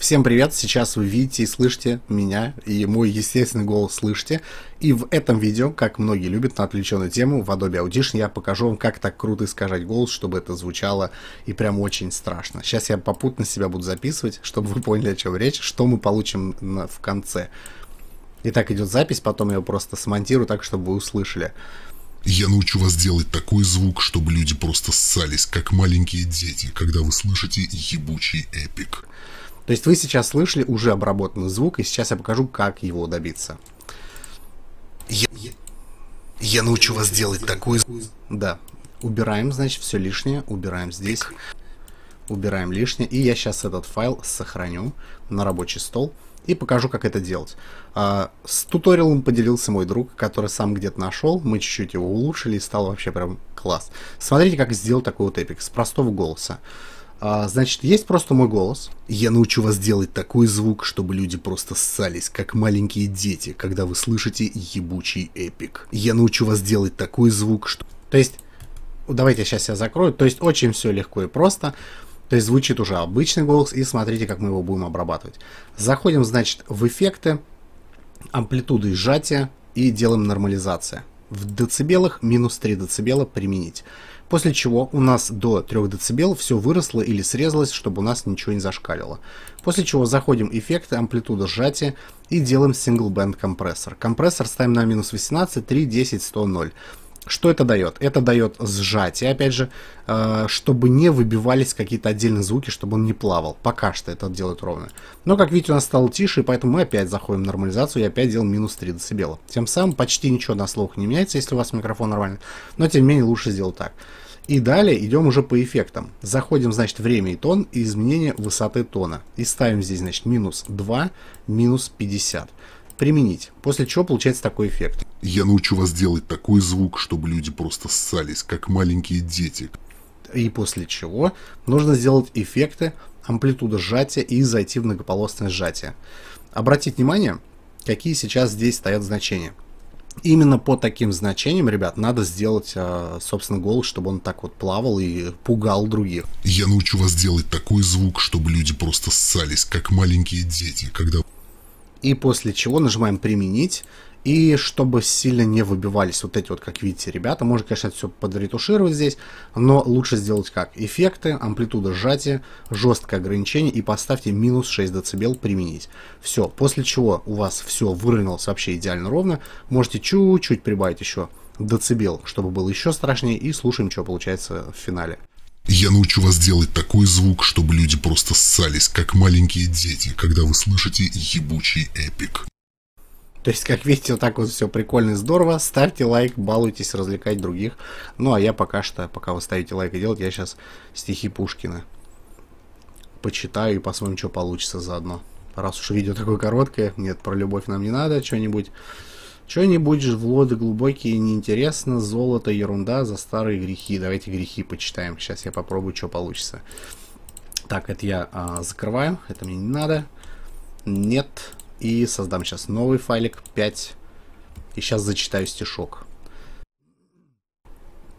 Всем привет! Сейчас вы видите и слышите меня, и мой естественный голос слышите. И в этом видео, как многие любят, на отвлеченную тему в Adobe Audition я покажу вам, как так круто искажать голос, чтобы это звучало и прям очень страшно. Сейчас я попутно себя буду записывать, чтобы вы поняли, о чем речь, что мы получим на, в конце. Итак, идет запись, потом я ее просто смонтирую так, чтобы вы услышали. Я научу вас делать такой звук, чтобы люди просто ссались, как маленькие дети, когда вы слышите ебучий эпик. То есть вы сейчас слышали уже обработанный звук, и сейчас я покажу, как его добиться. Я, я научу вас делать такой... Да. Убираем, значит, все лишнее. Убираем здесь. Убираем лишнее. И я сейчас этот файл сохраню на рабочий стол и покажу, как это делать. А, с туториалом поделился мой друг, который сам где-то нашел. Мы чуть-чуть его улучшили и стало вообще прям класс. Смотрите, как сделал такой вот эпик с простого голоса. А, значит, есть просто мой голос. Я научу вас делать такой звук, чтобы люди просто ссались, как маленькие дети, когда вы слышите ебучий эпик. Я научу вас делать такой звук, что... То есть, ну, давайте сейчас я закрою. То есть, очень все легко и просто. То есть, звучит уже обычный голос, и смотрите, как мы его будем обрабатывать. Заходим, значит, в эффекты, амплитуды сжатия и делаем нормализация в децибелах минус 3 децибела применить. После чего у нас до 3 децибел все выросло или срезалось, чтобы у нас ничего не зашкалило. После чего заходим в эффекты, амплитуда сжатия и делаем single band компрессор. Компрессор ставим на минус 18, 3, 10, 100, 0. Что это дает? Это дает сжатие, опять же, э, чтобы не выбивались какие-то отдельные звуки, чтобы он не плавал. Пока что это делают ровно. Но, как видите, у нас стало тише, и поэтому мы опять заходим в нормализацию и опять делаем минус 3 дБ. Тем самым почти ничего на слух не меняется, если у вас микрофон нормальный. Но, тем не менее, лучше сделать так. И далее идем уже по эффектам. Заходим, значит, время и тон и изменение высоты тона. И ставим здесь, значит, минус 2, минус 50 применить. После чего получается такой эффект. Я научу вас делать такой звук, чтобы люди просто ссались, как маленькие дети. И после чего нужно сделать эффекты, амплитуда сжатия и зайти в многополосное сжатие. Обратите внимание, какие сейчас здесь стоят значения. Именно по таким значениям, ребят, надо сделать, а, собственно, голос, чтобы он так вот плавал и пугал других. Я научу вас делать такой звук, чтобы люди просто ссались, как маленькие дети, когда и после чего нажимаем «Применить». И чтобы сильно не выбивались вот эти вот, как видите, ребята, можно, конечно, это все подретушировать здесь, но лучше сделать как? Эффекты, амплитуда сжатия, жесткое ограничение и поставьте минус 6 дБ применить. Все, после чего у вас все выровнялось вообще идеально ровно, можете чуть-чуть прибавить еще децибел, чтобы было еще страшнее, и слушаем, что получается в финале. Я научу вас делать такой звук, чтобы люди просто ссались, как маленькие дети, когда вы слышите ебучий эпик. То есть, как видите, вот так вот все прикольно и здорово. Ставьте лайк, балуйтесь, развлекать других. Ну, а я пока что, пока вы ставите лайк и делать, я сейчас стихи Пушкина почитаю и посмотрим, что получится заодно. Раз уж видео такое короткое, нет, про любовь нам не надо, что-нибудь что не будешь в лоды глубокие, неинтересно, золото, ерунда за старые грехи. Давайте грехи почитаем. Сейчас я попробую, что получится. Так, это я а, закрываю, это мне не надо. Нет. И создам сейчас новый файлик 5. И сейчас зачитаю стишок.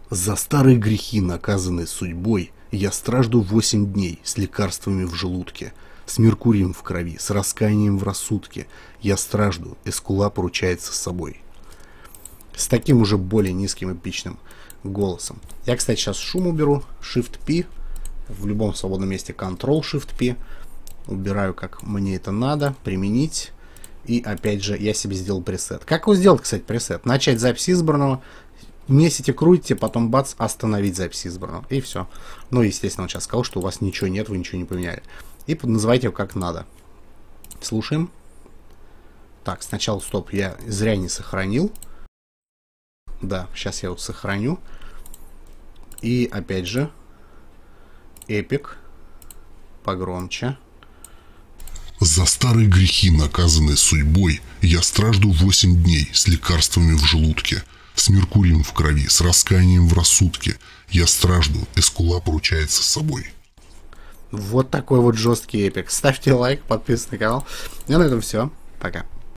За старые грехи, наказанные судьбой, я стражду 8 дней с лекарствами в желудке – с Меркурием в крови, с раскаянием в рассудке. Я стражду, Эскула поручается с собой. С таким уже более низким эпичным голосом. Я, кстати, сейчас шум уберу. Shift-P. В любом свободном месте Ctrl-Shift-P. Убираю, как мне это надо. Применить. И опять же, я себе сделал пресет. Как его сделать, кстати, пресет? Начать запись избранного, месите, крутите, потом бац, остановить запись избранного. И все. Ну, естественно, он сейчас сказал, что у вас ничего нет, вы ничего не поменяли и называйте его как надо. Слушаем. Так, сначала стоп, я зря не сохранил. Да, сейчас я его сохраню. И опять же, эпик, погромче. За старые грехи, наказанные судьбой, я стражду восемь дней с лекарствами в желудке, с Меркурием в крови, с раскаянием в рассудке. Я стражду, Эскула поручается с собой. Вот такой вот жесткий эпик. Ставьте лайк, подписывайтесь на канал. И на этом все. Пока.